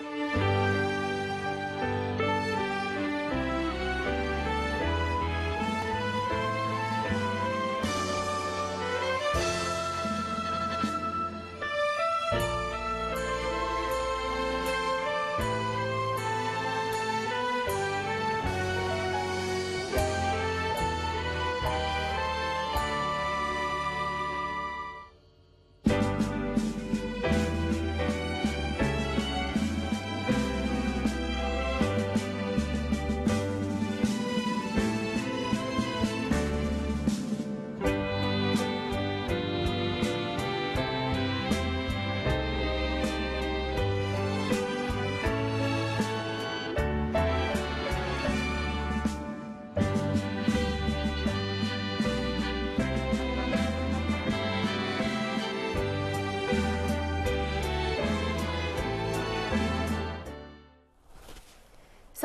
Thank you.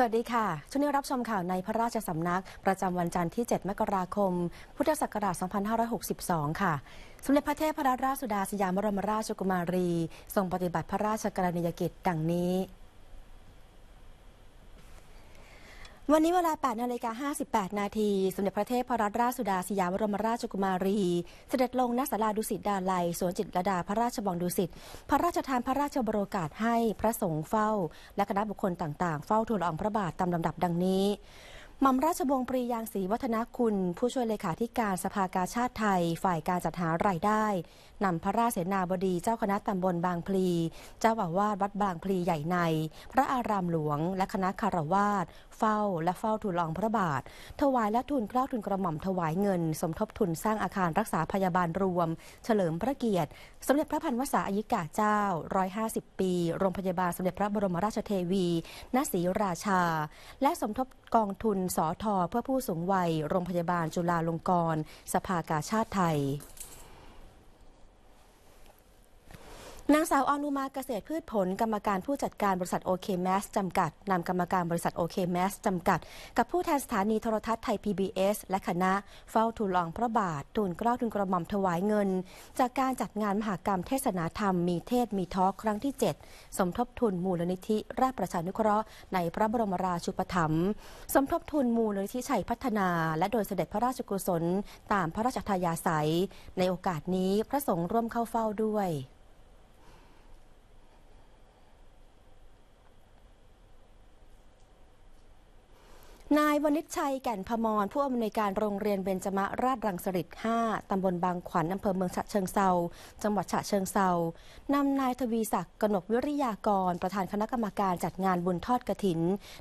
วัสดีค่ะช่วงนี้รับชมข่าวในพระราชสำนักประจำวันจันทร์ที่ 7 มกราคม พุทธศักราช 2562 ค่ะ สมเด็จพระเทพรัตนราชสุดาสยามบรมราชกุมารี ทรงปฏิบัติพระราชกรณียกิจดังนี้วันนี้เวลา8นาฬิกา58 นาที สมเด็จพระเทพรัตนราชสุดาสยามบรมราชกุมารี เสด็จลงณศาลาดุสิตดาลัยสวนจิตรดาพระราชบองดุสิต พระราชทานพระราชบรโอกาสให้พระสงฆ์เฝ้า และคณะบุคคลต่างๆ เฝ้าทูลอองพระบาทตามลำดับดังนี้มัมราชวงศ์ปรียางศรีวัฒนคุณผู้ช่วยเลขาธิการสภากาชาติไทยฝ่ายการจัดหารายได้ นำพระราชเสนาบดีเจ้าคณะตำบลบางพลี เจ้าอาวาสวัดบางพลีใหญ่ใน พระอารามหลวง และคณะคารวาสเฝ้าและเฝ้าทูลรองพระบาท ถวายและทุนเกล้าทุนกระหม่อมถวายเงิน สมทบทุนสร้างอาคารรักษาพยาบาลรวมเฉลิมพระเกียรติ สมเด็จพระพันวษาอายิกาเจ้า 150 ปีโรงพยาบาลสมเด็จพระบรมราชเทวีณศรีราชา และสมทบกองทุนสอทอเพื่อผู้สูงวัย โรงพยาบาลจุฬาลงกรณ์สภากาชาติไทยนางสาวอนุมาเกษตรพืชผลกรรมการผู้จัดการบริษัทโอเคแมสจำกัด นำกรรมการบริษัทโอเคแมสจำกัด กับผู้แทนสถานีโทรทัศน์ไทย PBS และคณะเฝ้าทูลองพระบาททูลกล้าทูลกระหม่อมถวายเงิน จากการจัดงานมหากรรมเทศนาธรรมมีเทศมีทอครั้งที่ 7 สมทบทุนมูลนิธิราชประชานุเคราะห์ในพระบรมราชูปถัมภ์สมทบทุนมูลนิธิชัยพัฒนา และโดยเสด็จพระราชกุศล ตามพระราชทายาศัย ในโอกาสนี้พระสงฆ์ร่วมเข้าเฝ้าด้วยนายวณิชชัยแก่นพมรผู้อำนวยการโรงเรียนเบญจมะราชรังสฤษ5ตำบลบางขวัญอำเภอเมืองฉะเชิงเซาจังหวัดฉะเชิงเซานำนายทวีศักดิ์กนกวิริยากรประธานคณะกรรมการจัดงานบุญทอดกระถิน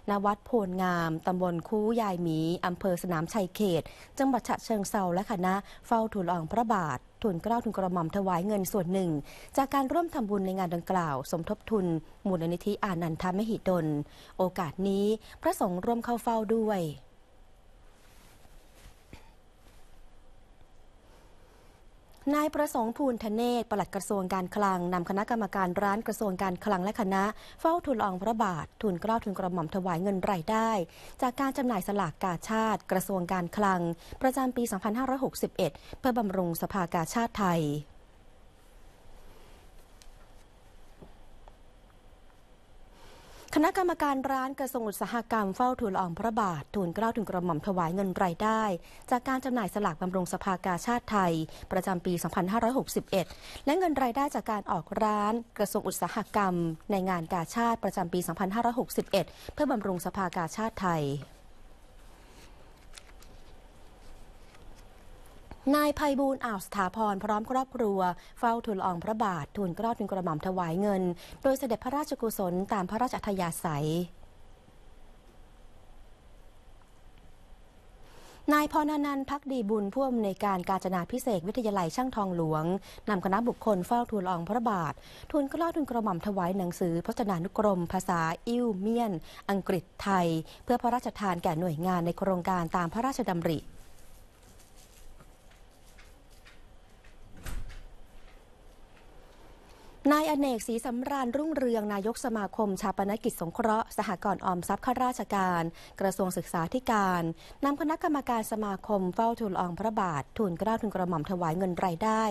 ณวัดโพนงามตำบลคูยายหมีอำเภอสนามชัยเขตจังหวัดฉะเชิงเซาและคณะเฝ้าทูลอองพระบาททุนเกล้าทุนกระหม่อมถวายเงินส่วนหนึ่ง จากการร่วมทำบุญในงานดังกล่าว สมทบทุนมูลนิธิอานันทามหิดล โอกาสนี้พระสงฆ์ร่วมเข้าเฝ้าด้วยนายประสงค์ภูลทเนศปลัดกระทรวงการคลังนำคณะกรรมการร้านกระทรวงการคลังและคณะ เฝ้าทนลองพระบาท ทุนกล้าทุนกระหม่อมถวายเงินรายได้ จากการจำหน่ายสลากกาชาติกระทรวงการคลังประจำปี 2561 เพื่อบำรุงสภากาชาติไทยคณะกรรมการร้านกระทรวงอุตสาหกรรมเฝ้าทูลอองพระบาททูลเกล้าถึงกระหม่อมถวายเงินรายได้ จากการจำหน่ายสลากบำรุงสภากาชาติไทยประจำปี 2561 และเงินรายได้จากการออกร้าน กระทรวงอุตสาหกรรมในงานกาชาติประจำปี 2561 เพื่อบำรุงสภากาชาติไทยนายภัยบูลอ่าวสถาพรพร้อมครอบครัวเฝ้าทูลอองพระบาททูลกราบทูลกระหม่อมถวายเงิน โดยเสด็จพระราชกุศลตามพระราชอัธยาศัย นายพรนันท์พักดีบุญพ่วงในการกาญจนาพิเศษวิทยาลัยช่างทองหลวงนำคณะบุคคลเฝ้าทูลอองพระบาททูลกล้าทูลกระหม่อมถวายหนังสือพจนานุกรม ภาษาอิ่วเมียน อังกฤษไทย เพื่อพระราชทานแก่หน่วยงานในโครงการตามพระราชดำรินายอเนกศรีสำราญรุ่งเรือง นายกสมาคม ชาปนกิจสงเคราะห์สหกรณ์ออมทรัพย์ข้าราชการ กระทรวงศึกษาธิการ นำคณะกรรมการสมาคมเฝ้าทูลอองพระบาททูลกล้าทูลกระหม่อมถวายเงินรายได้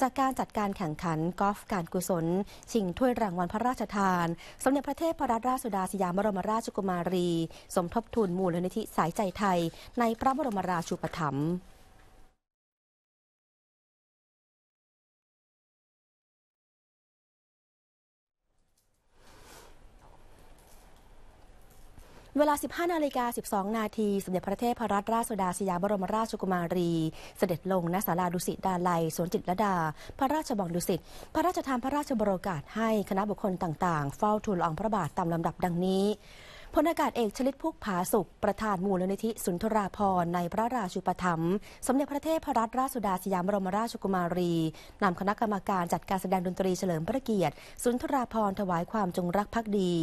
จากการจัดการแข่งขันกอล์ฟการกุศลชิงถ้วยรางวัลพระราชทาน สมเด็จพระเทพพระราชสุดาสยามบรมราชกุมารี สมทบทุนมูลนิธิสายใจไทย ในพระบรมราชูปถัมภ์เวลา 15 นาฬิกา 12 นาที สมเด็จพระเทพรัตนราชสุดาสยามบรมราชกุมารี เสด็จลงณศาลาดุสิตดาลัยสวนจิตรดา พระราชบังดุสิต พระราชทานพระราชบรกาศให้คณะบุคคลต่าง ๆ เฝ้าทูลลอองพระบาทตามลำดับดังนี้พลอากาศเอกชลิตพุกผาสุขประธานมูลนิธิ สุนทราพรในพระราชูปถัมภ์สมเด็จพระเทพรัตนราชสุดาสยามบรมราชกุมารี นำคณะกรรมการจัดการแสดงดนตรีเฉลิมพระเกียรติ สุนทราพรถวายความจงรักภักดี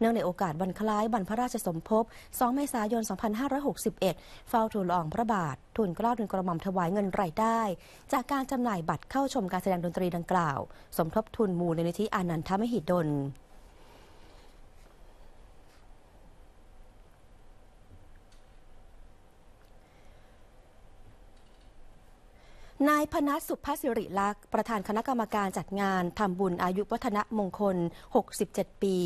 เนื่องในโอกาสวันคล้ายวันพระราชสมภพ 2 เมษายน 2561 เฝ้าทูลลอองพระบาท ทุนกล้าวทูลกระหม่อมถวายเงินรายได้ จากการจำหน่ายบัตรเข้าชมการแสดงดนตรีดังกล่าว สมทบทุนมูลนิธิอานันทมหิดลนายพนัสสุภษิริลักษ์ประธานคณะกรรมการจัดงานทำบุญอายุวัฒนมงคล 67 ปี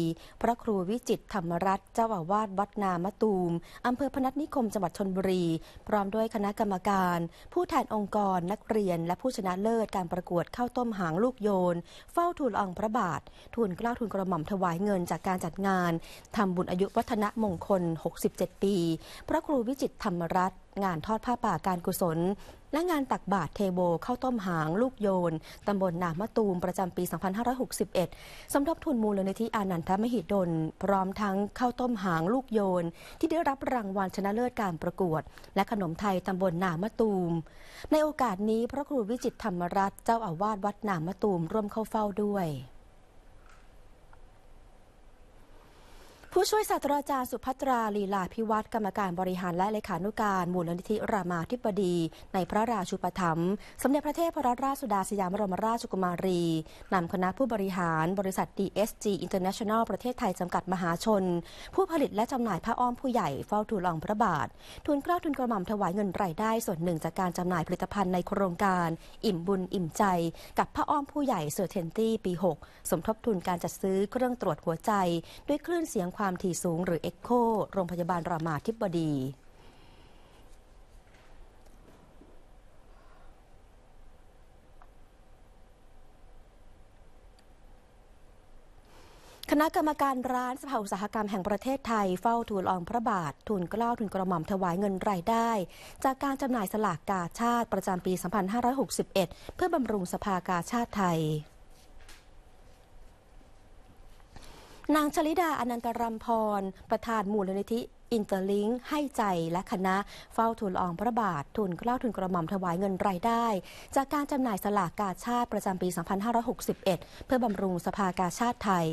พระครูวิจิตธรรมรัตน์เจ้าอาวาสวัดนามะตูมอำเภอพนัสนิคมจังหวัดชนบุรี พร้อมด้วยคณะกรรมการ ผู้แทนองค์กรนักเรียน และผู้ชนะเลิศการประกวดข้าวต้มหางลูกโยน เฝ้าทูลองพระบาททูลกล้าทูลกระหม่อมถวายเงินจากการจัดงานทำบุญอายุวัฒนมงคล 67 ปี พระครูวิจิตธรรมรัตน์งานทอดผ้าป่าการกุศล และงานตักบาตรเทโบเข้าต้มหางลูกโยนตำบลนามะตูมประจำปี 2561สำทบทุนมูลนิธิอานันทมหิดลพร้อมทั้งเข้าต้มหางลูกโยนที่ได้รับรางวัลชนะเลิศการประกวดและขนมไทยตำบลนามะตูมในโอกาสนี้พระครูวิจิตธรรมรัตน์เจ้าอาวาสวัดนามะตูมร่วมเข้าเฝ้าด้วยผู้ช่วยศาสตราจารย์สุภัตราลีลาพิวัตรกรรมการบริหารและเลขานุการมูลนิธิรามาธิบดี ในพระราชูปถัมภ์สมเด็จพระเทพรัตนราชสุดาสยามบรมราชกุมารี นำคณะผู้บริหารบริษัท DSG International ประเทศไทย จำกัดมหาชน ผู้ผลิตและจำหน่ายผ้าอ้อมผู้ใหญ่เฝ้าทูลองพระบาท ทุนกล้าทุนกระหม่อมถวายเงินรายได้ส่วนหนึ่งจากการจำหน่ายผลิตภัณฑ์ในโครงการ อิ่มบุญอิ่มใจกับผ้าอ้อมผู้ใหญ่เซอร์เทนตี้ปี6สมทบทุนการจัดซื้อเครื่องตรวจหัวใจ ด้วยคลื่นเสียงความถี่สูงหรือเอ็กโค โรงพยาบาลรามาธิบดี คณะกรรมการร้านสภาอุตสาหกรรมแห่งประเทศไทยเฝ้าทูลอองพระบาททูลกล้าทูลกระหม่อมถวายเงินรายได้ จากการจำหน่ายสลากกาชาติประจำปี 2561 เพื่อบำรุงสภากาชาติไทยนางชลิดาอนันตรัมพร ประธานมูลนิธิอินเตอร์ลิงให้ใจและคณะเฝ้าทูลอองพระบาททุนเกล้าทุนกระหม่อมถวายเงินรายได้ จากการจำหน่ายสลากกาชาติประจำปี 2561 เพื่อบำรุงสภากาชาติไทย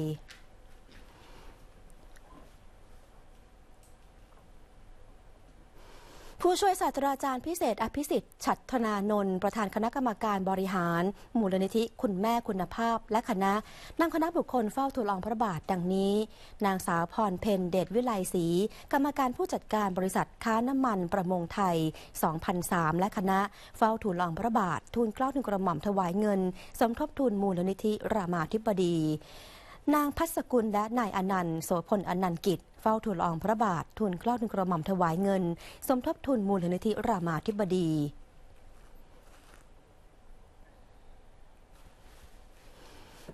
ผู้ช่วยศาสตราจารย์ พิเศษอภิสิทธิ์ฉัตรธนานนท์ประธานคณะกรรมการบริหาร มูลนิธิคุณแม่คุณภาพ และคณะนำคณะบุคคลเฝ้าทูลองพระบาทดังนี้ นางสาวพรเพนเดชวิไลศรีกรรมการผู้จัดการบริษัทค้าน้ำมันประมงไทย 2003 และคณะเฝ้าทูลอองพระบาททูลเกล้าทูลกระหม่อมถวายเงิน สมทบทุนมูลนิธิรามาธิบดีนางพัสกุลและนายอนันต์โสพลอนันต์กิจเฝ้าทูลองพระบาท ทูลเกล้าทูลกระหม่อมถวายเงิน สมทบทุนมูลนิธิรามาธิบดี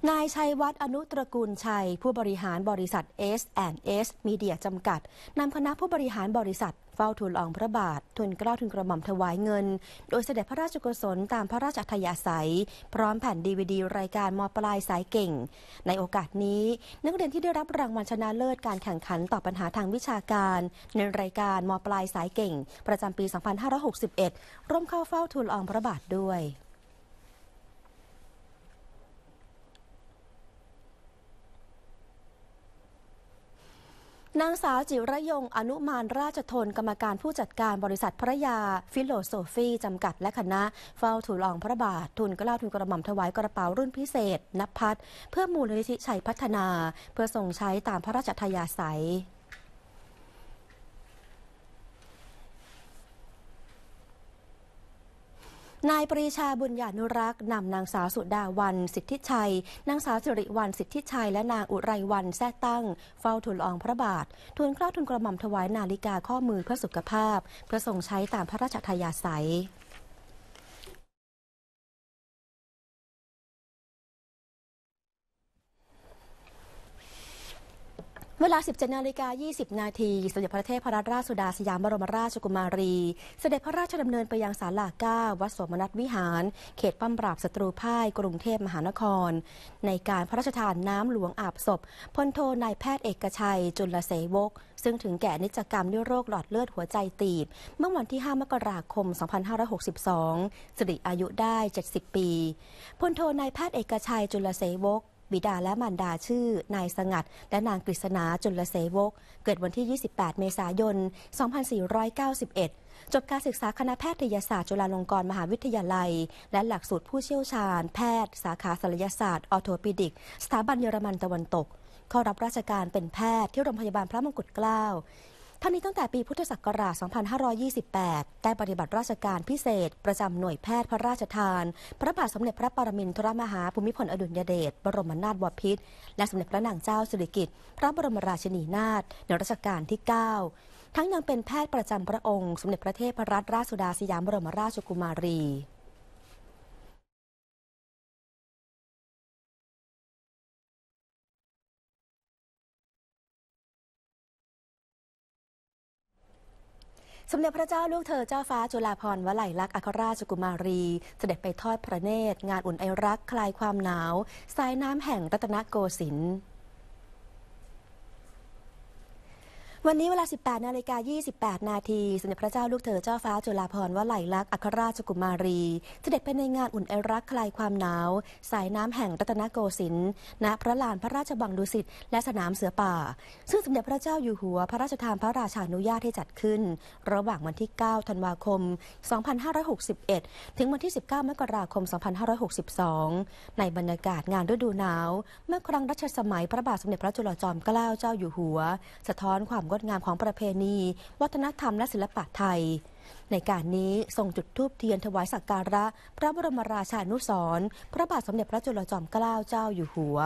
นายชัยวัฒน์อนุตรกูลชัยผู้บริหารบริษัท S&S Media จำกัด นำคณะผู้บริหารบริษัทเฝ้าทูลองพระบาททูลเกล้าทูลกระหม่อมถวายเงิน โดยเสด็จพระราชกุศลตามพระราชอัธยาศัย พร้อมแผ่นดีวดีรายการมอปลายสายเก่ง ในโอกาสนี้นักเรียนที่ได้รับรางวัลชนะเลิศการแข่งขันตอบปัญหาทางวิชาการในรายการมอปลายสายเก่งประจำปี 2561 ร่วมเข้าเฝ้าทูลองพระบาทด้วยนางสาวจิระยงอนุมานราชทน กรรมการผู้จัดการบริษัทพระยาฟิโลโซฟี จำกัดและคณะเฝ้าถูลองพระบาททุนกล้าทุนกระหม่อมถวายกระเป๋ารุ่นพิเศษนับพัดเพื่อมูลนิธิชัยพัฒนา เพื่อส่งใช้ตามพระราชทายาศัยนายปรีชาบุญญานุรักษ์นำนางสาวสุดาวันสิทธิชัย นางสาวสิริวัน สิทธิชัย และนางอุไรวันแท้ตั้ง เฝ้าทูลองพระบาท ทูลเกล้าทูลกระหม่อมถวายนาฬิกาข้อมือเพื่อสุขภาพเพื่อส่งใช้ตามพระราชทายาศัยเวลา 17นาฬิกา 20 นาที สมเด็จพระเทพรัตนราชสุดาสยามบรมราชกุมารี เสด็จพระราชดำเนินไปยังศาลาก้าวัดสมนัตวิหาร เขตป้อมปราบศัตรูพ่ายกรุงเทพมหานคร ในการพระราชทานน้ำหลวงอาบศพ พลโทนายแพทย์เอกชัยจุลเสวกซึ่งถึงแก่นิจกรรมด้วยโรคหลอดเลือดหัวใจตีบ เมื่อวันที่ 5 มกราคม 2562สิริอายุได้ 70 ปี พลโทนายแพทย์เอกชัยจุลเสวกบิดาและมารดาชื่อนายสงัดและนางกฤษณาจุลเสวกเกิดวันที่ 28 เมษายน 2491 จบการศึกษาคณะแพทยศาสตร์ จุฬาลงกรณ์มหาวิทยาลัยและหลักสูตรผู้เชี่ยวชาญแพทย์ สาขาศัลยศาสตร์ออโทปิดิก สถาบันเยอรมันตะวันตกเข้ารับราชการเป็นแพทย์ที่โรงพยาบาลพระมงกุฎเกล้าทั้งนี้ตั้งแต่ปีพุทธศักราช 2528 ได้ปฏิบัติราชการพิเศษประจำหน่วยแพทย์พระราชทาน พระบาทสมเด็จพระปรมินทรมหาภูมิพลอดุลยเดช บรมนาถบพิตรและสมเด็จพระนางเจ้าสิริกิติ์พระบรมราชินีนาถในรัชกาลที่ 9 ทั้งยังเป็นแพทย์ประจำพระองค์สมเด็จพระเทพรัตนราชสุดาสยามบรมราชกุมารีสมเด็จพระเจ้าลูกเธอเจ้าฟ้าจุฬาภรณ์วลัยลักษณ์อัครราชกุมารี เสด็จไปทอดพระเนตรงานอุ่นไอรักคลายความหนาว สายน้ำแห่งรัตนโกสินทร์วันนี้เวลา 18นาฬิกา28 นาทีสมเด็จพระเจ้าลูกเธอเจ้าฟ้าจุฬาภรณ์วลัยลักษณ์อัครราชกุมารี เสด็จไปในงานอุ่นไอรักคลายความหนาว สายน้ำแห่งรัตนโกสินทร์ณพระลานพระราชบังดุสิต และสนามเสือป่า ซึ่งสมเด็จพระเจ้าอยู่หัว พระราชทานพระราชานุญาตให้จัดขึ้น ระหว่างวันที่ 9 ธันวาคม 2561 ถึงวันที่ 19 มกราคม 2562 ในบรรยากาศงานฤดูหนาว เมื่อครั้งรัชสมัยพระบาท สมเด็จพระจุลจอมเกล้าเจ้าอยู่หัว สะท้อนความงดงามของประเพณี วัฒนธรรมและศิลปะไทย ในการนี้ ทรงจุดธูปเทียนถวายสักการะ พระบรมราชานุสรณ์พระบาทสมเด็จพระจุลจอมเกล้าเจ้าอยู่หัว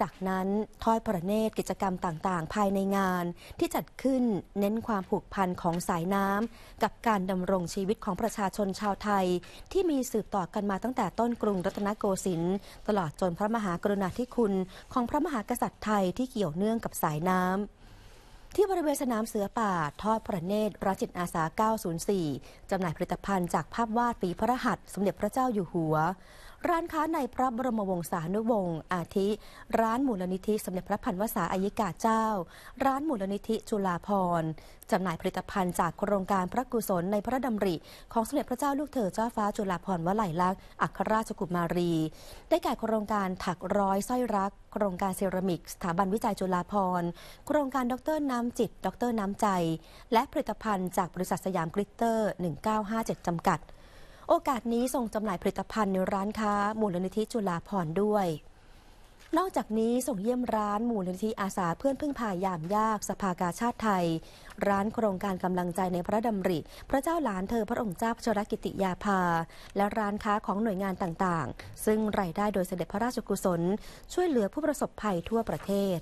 จากนั้นทอดพระเนตรกิจกรรมต่าง ๆ ภายในงานที่จัดขึ้นเน้นความผูกพันของสายน้ำกับการดำรงชีวิตของประชาชนชาวไทย ที่มีสืบต่อกันมาตั้งแต่ต้นกรุงรัตนโกสินทร์ตลอดจนพระมหากรุณาธิคุณของพระมหากษัตริย์ไทยที่เกี่ยวเนื่องกับสายน้ำที่บริเวณสนามเสือป่า ทอดพระเนตรรัจิตอาสา 904 จำหน่ายผลิตภัณฑ์จากภาพวาดฝีพระหัตสมเด็จพระเจ้าอยู่หัวร้านค้าในพระบรมวงศานุวงศ์อาทิ ร้านมูลนิธิสมเด็จพระพันวษาอายิกาเจ้า ร้านมูลนิธิจุฬาภรจำหน่ายผลิตภัณฑ์จากโครงการพระกุศลในพระดาริของสมเด็จพระเจ้าลูกเธอเจ้าฟ้าจุฬาภรว์วลัยลักษณ์อัครราชกุมารี ได้แก่โครงการถักร้อยสร้อยรัก โครงการเซรามิกสถาบันวิจัยจุฬาภรโครงการดรน้ำจิต ดรน้ำใจ และผลิตภัณฑ์จากบริษัทสยามกริตเตอร์1957จำกัดโอกาสนี้ส่งจำหน่ายผลิตภัณฑ์ในร้านค้ามูลนิธิจุฬาพรด้วย นอกจากนี้ส่งเยี่ยมร้านมูลนิธิอาสาเพื่อนพึ่งพายามยากสภากาชาติไทย ร้านโครงการกำลังใจในพระดำริพระเจ้าหลานเธอพระองค์เจ้าพชรกิติยาภาและร้านค้าของหน่วยงานต่างๆ ซึ่งรายได้โดยเสด็จพระราชกุศลช่วยเหลือผู้ประสบภัยทั่วประเทศ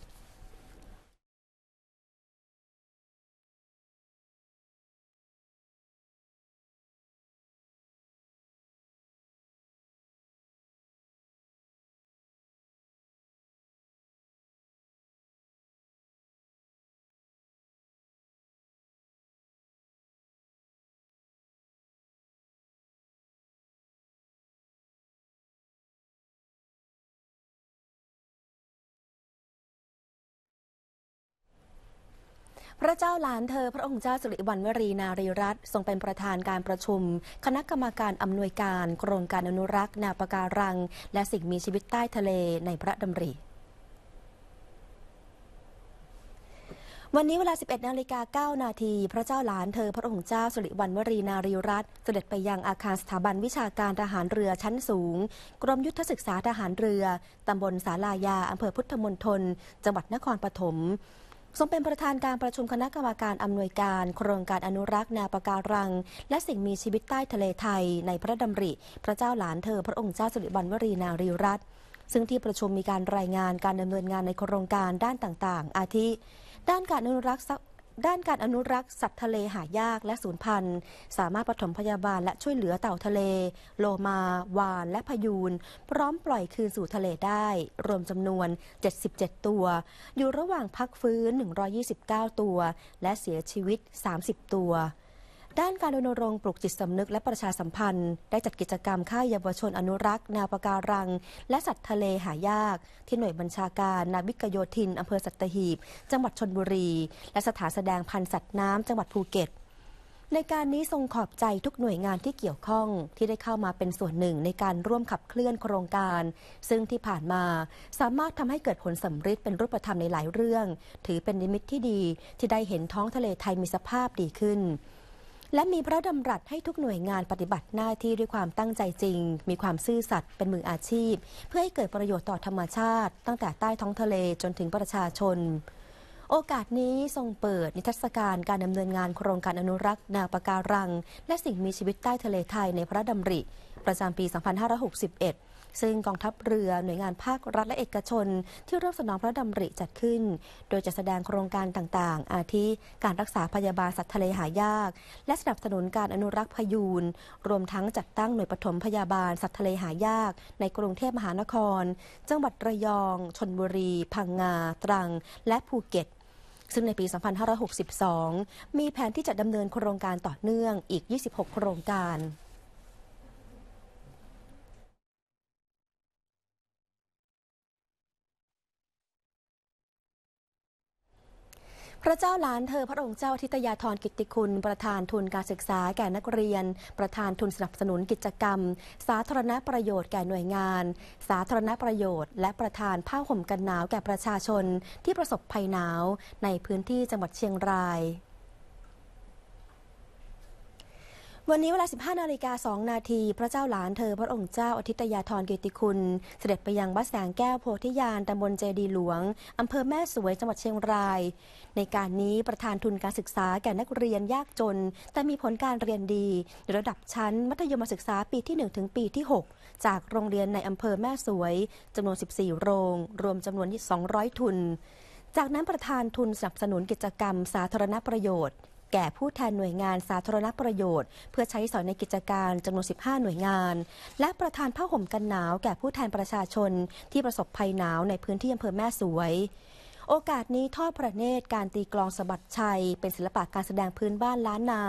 พระเจ้าหลานเธอพระองค์เจ้าสิริวัณวรีนารีรัตน์ทรงเป็นประธานการประชุม คณะกรรมการอำนวยการโครงการอนุรักษ์ นาปะการัง และสิ่งมีชีวิตใต้ทะเลในพระดำริ วันนี้เวลา 11นาฬิกา9นาที พระเจ้าหลานเธอพระองค์เจ้าสุริวัณวรีนารีรัตน์เสด็จไปยังอาคารสถาบันวิชาการทหารเรือชั้นสูง กรมยุทธศึกษาทหารเรือตำบลสาลายาอำเภอพุทธมณฑลจังหวัดนครปฐมทรงเป็นประธานการประชุมคณะกรรมการอำนวยการโครงการอนุรักษ์แนวปะการัง และสิ่งมีชีวิตใต้ทะเลไทยในพระดำริ พระเจ้าหลานเธอพระองค์เจ้าสุริบันวรี นารีรัตน์ซึ่งที่ประชุมมีการรายงานการดำเนินงานในโครงการด้านต่างๆ อาทิด้านการอนุรักษ์ทรัพด้านการอนุรักษ์ สัตว์ทะเลหายากและสูญพันธุ์ สามารถปฐมพยาบาลและช่วยเหลือเต่าทะเล โลมา วานและพยูนพร้อมปล่อยคืนสู่ทะเลได้ รวมจำนวน 77 ตัว อยู่ระหว่างพักฟื้น 129 ตัว และเสียชีวิต 30 ตัวด้านการรณรงค์ปลุกจิตสำนึกและประชาสัมพันธ์ ได้จัดกิจกรรมค่ายเยาวชนอนุรักษ์แนวปะการัง และสัตว์ทะเลหายาก ที่หน่วยบัญชาการนาวิกโยธิน อำเภอสัตหีบ จังหวัดชนบุรี และสถานแสดงพันธุ์สัตว์น้ำจังหวัดภูเก็ตในการนี้ทรงขอบใจทุกหน่วยงานที่เกี่ยวข้องที่ได้เข้ามาเป็นส่วนหนึ่งในการร่วมขับเคลื่อนโครงการ ซึ่งที่ผ่านมาสามารถทำให้เกิดผลสำฤทธิ์เป็นรูปธรรมในหลายเรื่อง ถือเป็นนิมิตที่ดีที่ได้เห็นท้องทะเลไทยมีสภาพดีขึ้นและมีพระดำรัสให้ทุกหน่วยงานปฏิบัติหน้าที่ด้วยความตั้งใจจริง มีความซื่อสัตย์เป็นมืออาชีพ เพื่อให้เกิดประโยชน์ต่อธรรมชาติตั้งแต่ใต้ท้องทะเลจนถึงประชาชน โอกาสนี้ทรงเปิดนิทรรศการการดำเนินงานโครงการอนุรักษ์ นาปะการัง และสิ่งมีชีวิตใต้ทะเลไทยในพระดำริประจำปี 2561ซึ่งกองทัพเรือหน่วยงานภาครัฐและเอกชนที่ร่วมสนองพระดำริจัดขึ้น โดยจะแสดงโครงการต่าง ๆ อาทิการรักษาพยาบาลสัตว์ทะเลหายาก และสนับสนุนการอนุรักษ์พยูนรวมทั้งจัดตั้งหน่วยปฐมพยาบาล สัตว์ทะเลหายาก ในกรุงเทพมหานครจังหวัดระยองชนบุรีพังงาตรังและภูเก็ตซึ่งในปี 2562 มีแผนที่จะดำเนินโครงการต่อเนื่องอีก 26 โครงการพระเจ้าหลานเธอพระองค์เจ้าทิตยาธรกิติคุณ ประธานทุนการศึกษาแก่นักเรียน ประธานทุนสนับสนุนกิจกรรม สาธารณประโยชน์แก่หน่วยงาน สาธารณประโยชน์ และประธานผ้าห่มกันหนาวแก่ประชาชน ที่ประสบภัยหนาวในพื้นที่จังหวัดเชียงรายวันนี้เวลา 15นาฬิกา2นาที พระเจ้าหลานเธอพระองค์เจ้าอธิตยาธรเกติคุณ เสด็จไปยังวัดแสงแก้วโพธิยานตำบลเจดีหลวง อำเภอแม่สวยจังหวัดเชียงราย ในการนี้ประธานทุนการศึกษาแก่นักเรียนยากจน แต่มีผลการเรียนดีในระดับชั้นมัธยมศึกษาปีที่ 1 ถึงปีที่ 6 จากโรงเรียนในอำเภอแม่สวย จำนวน 14 โรง รวมจำนวน 200 ทุน จากนั้นประธานทุนสนับสนุนกิจกรรม สาธารณประโยชน์แก่ผู้แทนหน่วยงานสาธารณประโยชน์ เพื่อใช้สอนในกิจการจำนวน 15 หน่วยงาน และประทานผ้าห่มกันหนาว แก่ผู้แทนประชาชน ที่ประสบภัยหนาวในพื้นที่อำเภอแม่สวย โอกาสนี้ทอดพระเนตร การตีกลองสะบัดชัย เป็นศิลปะการแสดงพื้นบ้านล้านนา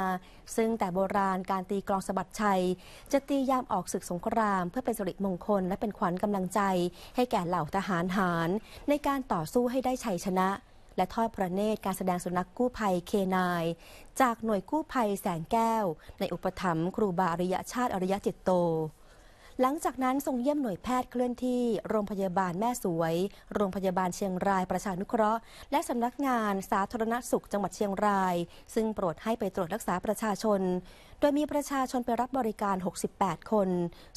ซึ่งแต่โบราณการตีกลองสะบัดชัย จะตียามออกศึกสงครามเพื่อเป็นสิริมงคล และเป็นขวัญกำลังใจ ให้แก่เหล่าทหารหารในการต่อสู้ให้ได้ชัยชนะและทอดพระเนตรการแสดงสุนัขกู้ภัยเคนาย จากหน่วยกู้ภัยแสงแก้ว ในอุปถัมภ์ครูบาอริยชาติอริยจิตโต หลังจากนั้น ทรงเยี่ยมหน่วยแพทย์เคลื่อนที่ โรงพยาบาลแม่สวย โรงพยาบาลเชียงรายประชานุเคราะห์ และสำนักงานสาธารณสุขจังหวัดเชียงราย ซึ่งโปรดให้ไปตรวจรักษาประชาชน โดยมีประชาชนไปรับบริการ 68 คน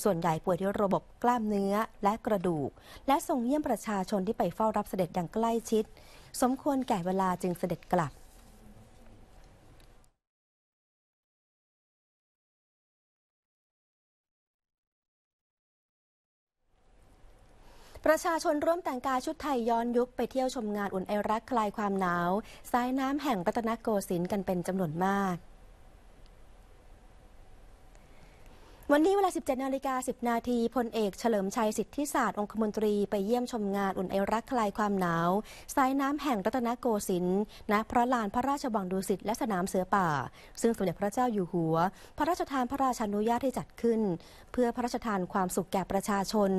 ส่วนใหญ่ป่วยด้วยระบบกล้ามเนื้อและกระดูก และทรงเยี่ยมประชาชนที่ไปเฝ้ารับเสด็จอย่างใกล้ชิดสมควรแก่เวลาจึงเสด็จกลับ ประชาชนร่วมแต่งกายชุดไทยย้อนยุคไปเที่ยวชมงานอุ่นไอรักคลายความหนาวสายน้ำแห่งรัตนโกสินทร์กันเป็นจำนวนมากวันนี้เวลา 17นาฬิกา10นาที พลเอกเฉลิมชัยสิทธิศาสตร์องคมนตรีไปเยี่ยมชมงานอุ่นไอรักคลายความหนาวสายน้ำแห่งรัตนโกสินทร์ณพระลานพระราชวังดุสิตและสนามเสือป่า ซึ่งสมเด็จพระเจ้าอยู่หัว พระราชทานพระราชานุญาตให้จัดขึ้น เพื่อพระราชทานความสุขแก่ประชาชน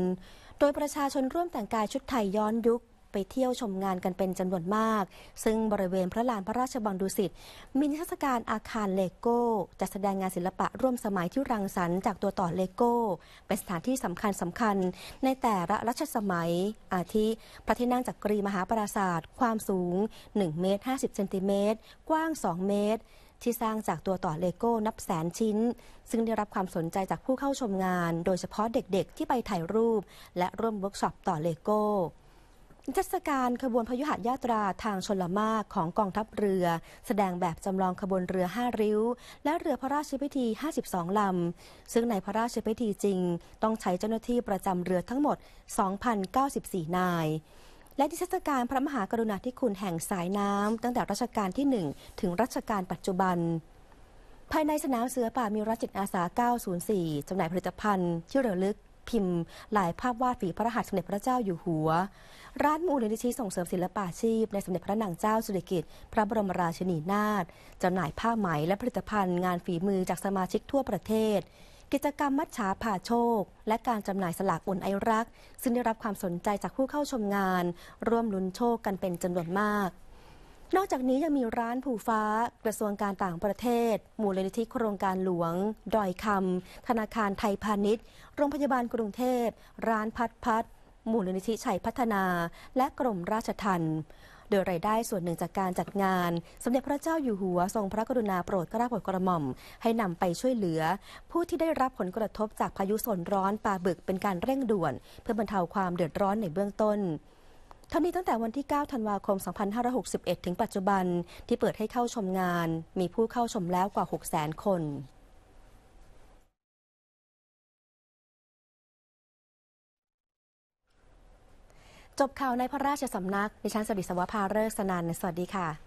โดยประชาชนร่วมแต่งกายชุดไทยย้อนยุคไปเที่ยวชมงานกันเป็นจำนวนมาก ซึ่งบริเวณพระลานพระราชบังดุสิตมีนิทรรศการอาคารเลโก้จัดแสดงงานศิลปะร่วมสมัยที่รังสรรค์จากตัวต่อเลโก้ เป็นสถานที่สำคัญสำคัญในแต่ละรัชสมัย อาทิพระที่นั่งจักกรีมหาปราศาสตร์ ความสูง 1 เมตร50เซนติเมตรกว้าง 2 เมตรที่สร้างจากตัวต่อเลโก้นับแสนชิ้น ซึ่งได้รับความสนใจจากผู้เข้าชมงาน โดยเฉพาะเด็กๆที่ไปถ่ายรูปและร่วมเวิร์กช็อปต่อเลโก้เทศกาลขบวนพยุหยาตราทางชนละมากของกองทัพเรือ แสดงแบบจำลองขบวนเรือ 5 ริ้ว และเรือพระราชพิธี 52ลำซึ่งในพระราชพิธีจริง ต้องใช้เจ้าหน้าที่ประจำเรือทั้งหมด 2,094 นาย และทิ่เทศกาลพระมหากรุณาธิคุณแห่งสายน้ำตั้งแต่รัชกาลที่ 1 ถึงรัชกาลปัจจุบัน ภายในสนามเสือป่ามีรัจิตอาสา 904จำหน่ายผลิตภัณฑ์ที่ระลึกพิมพ์ลายภาพวาดฝีพระหัตถ์สมเด็จพระเจ้าอยู่หัวร้านมูลนิธิส่งเสริมศิลปาชีพในสมเด็จพระนางเจ้าสุริกิติ์พระบรมราชินีนาถจำหน่ายผ้าไหมและผลิตภัณฑ์งานฝีมือจากสมาชิกทั่วประเทศ กิจกรรมมัดฉาผ่าโชคและการจำหน่ายสลากอุ่นไอรัก ซึ่งได้รับความสนใจจากผู้เข้าชมงานร่วมลุ้นโชคกันเป็นจำนวนมากนอกจากนี้ยังมีร้านผูฟ้ากระทรวงการต่างประเทศ มูลนิธิโครงการหลวงดอยคำธนาคารไทยพาณิชย์ โรงพยาบาลกรุงเทพ ร้านพัดพัดมูลนิธิชัยพัฒนา และกรมราชทัณฑ์โดยรายได้ส่วนหนึ่งจากการจัดงานสมเด็จพระเจ้าอยู่หัวทรงพระกรุณาโปรดกระปรดกระหม่อม ให้นำไปช่วยเหลือ ผู้ที่ได้รับผลกระทบจากพายุโซนร้อนปลาบึกเป็นการเร่งด่วน เพื่อบรรเทาความเดือดร้อนในเบื้องต้นทั้งนี้ตั้งแต่วันที่ 9 ธันวาคม 2561 ถึงปัจจุบันที่เปิดให้เข้าชมงาน มีผู้เข้าชมแล้วกว่า 600,000 คน จบข่าวในพระราชสำนักดิฉันสวิสวัภาเริศนันสวัสดีค่ะ